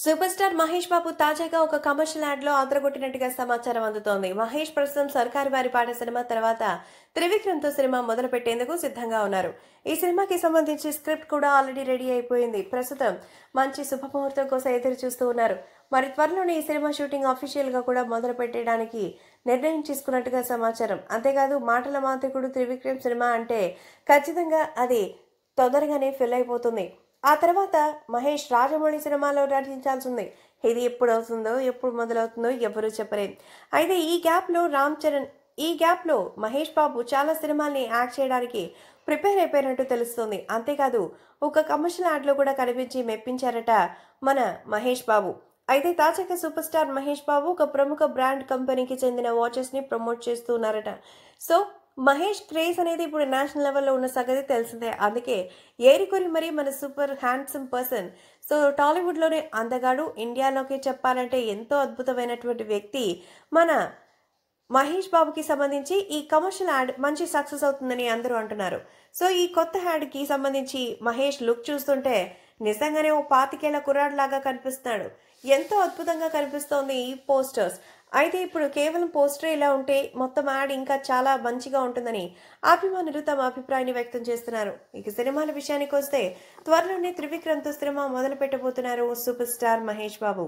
super star Mahesh బాబు తాజాగా ఒక commercial add లో ఆంధ్రగొట్టినట్టుగా సమాచారం అందుతోంది మహేష్ ప్రస్తుతం సర్కారు వారి పాట సినిమా తర్వాత త్రివిక్రమ్ తో సినిమా మొదలు పెట్టేందుకు సిద్ధంగా ఉన్నారు ఈ సినిమాకి సంబంధించి స్క్రిప్ట్ కూడా ఆల్రెడీ రెడీ అయిపోయింది ప్రస్తుతం మంచి శుభముహూర్తం కోసం ఎదురు చూస్తూ ఉన్నారు మరి త్వరలోనే ఈ సినిమా షూటింగ్ అఫీషియల్ గా కూడా మొదలు పెట్టడానికి నిర్ణయం తీసుకున్నట్టుగా సమాచారం అంతేకాదు మాటల మాంత్రికుడు త్రివిక్రమ్ సినిమా అంటే ఖచ్చితంగా అది తొందరగానే ఫిల్ అయిపోతుంది ఆ తర్వాత మహేష్ రాజమౌళి సినిమాలో నటించాల్సి ఉంది ఇది ఎప్పుడు అవుతుందో ఎప్పుడు మొదలవుతుందో ఎవరు చెప్పలేదు అయితే ఈ గ్యాప్లో రామ్ చరణ్ ఈ గ్యాప్లో మహేష్ బాబు చాలా సినిమాల్ని యాక్ట్ చేయడానికి ప్రిపేర్ అయిపోయినట్టు తెలుస్తుంది అంతేకాదు ఒక కమర్షియల్ యాడ్లో కూడా కనిపించి మెప్పించారట మన మహేష్ బాబు అయితే తాజాగా సూపర్ స్టార్ మహేష్ బాబు ఒక ప్రముఖ బ్రాండ్ కంపెనీకి చెందిన వాచెస్ని ప్రమోట్ చేస్తున్నారట సో మహేష్ క్రేజ్ అనేది ఇప్పుడు నేషనల్ లెవెల్లో ఉన్న సంగతి తెలిసిందే అందుకే ఏరికొరి మరీ మన సూపర్ హ్యాండ్సమ్ పర్సన్ సో టాలీవుడ్లోనే అందగాడు ఇండియాలోకి చెప్పాలంటే ఎంతో అద్భుతమైనటువంటి వ్యక్తి మన మహేష్ బాబుకి సంబంధించి ఈ కమర్షియల్ యాడ్ మంచి సక్సెస్ అవుతుందని అందరూ అంటున్నారు సో ఈ కొత్త యాడ్కి సంబంధించి మహేష్ లుక్ చూస్తుంటే నిజంగానే ఓ పాతికేళ్ల లాగా కనిపిస్తున్నాడు ఎంతో అద్భుతంగా కనిపిస్తోంది ఈ పోస్టర్స్ అయితే ఇప్పుడు కేవలం పోస్టర్ ఇలా ఉంటే మొత్తం యాడ్ ఇంకా చాలా మంచిగా ఉంటుందని అభిమానులు తమ అభిప్రాయాన్ని వ్యక్తం చేస్తున్నారు ఇక సినిమాల విషయానికి వస్తే త్వరలోనే త్రివిక్రమ్తో సినిమా మొదలు పెట్టబోతున్నారు సూపర్ స్టార్ మహేష్ బాబు